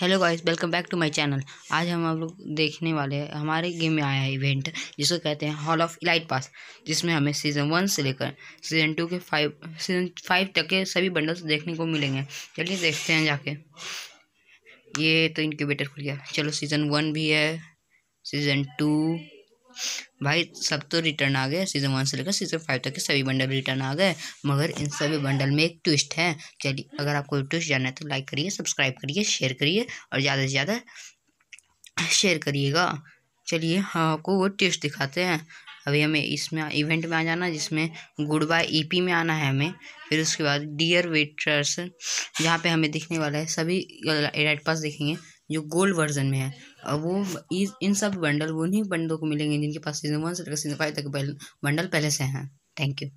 hello guys welcome back to my channel आज हम आप लोग देखने वाले हैं हमारे गेम में आया है इवेंट जिसको कहते हैं हॉल ऑफ इलाइट पास जिसमें हमें सीज़न वन से लेकर सीज़न टू के फाइव सीज़न फाइव तक के सभी बंडल्स देखने को मिलेंगे चलिए देखते हैं जाके ये तो इनक्यूबेटर खुल गया चलो सीज़न वन भी है सीज़न टू भाई सब तो रिटर्न आ गए सीज़न वन से लेकर सीज़न फाइव तक के सभी बंडल रिटर्न आ गए मगर इन सभी बंडल में एक ट्विस्ट है चलिए अगर आपको ट्विस्ट जानना है तो लाइक करिए सब्सक्राइब करिए शेयर करिए और ज़्यादा से ज़्यादा शेयर करिएगा चलिए हाँ आपको वो ट्विस्ट दिखाते हैं अभी हमें इसमें इवेंट में आ जाना जिसमें गुड बाय ई में आना है हमें फिर उसके बाद डियर वेटर्स जहाँ पे हमें दिखने वाला है सभी रेड पास दिखेंगे जो गोल्ड वर्जन में है और वो इस इन सब बंडल उन्हीं बंडलों को मिलेंगे जिनके पास सीजन वन से लेकर सीजन फाइव तक बंडल पहले से हैं थैंक यू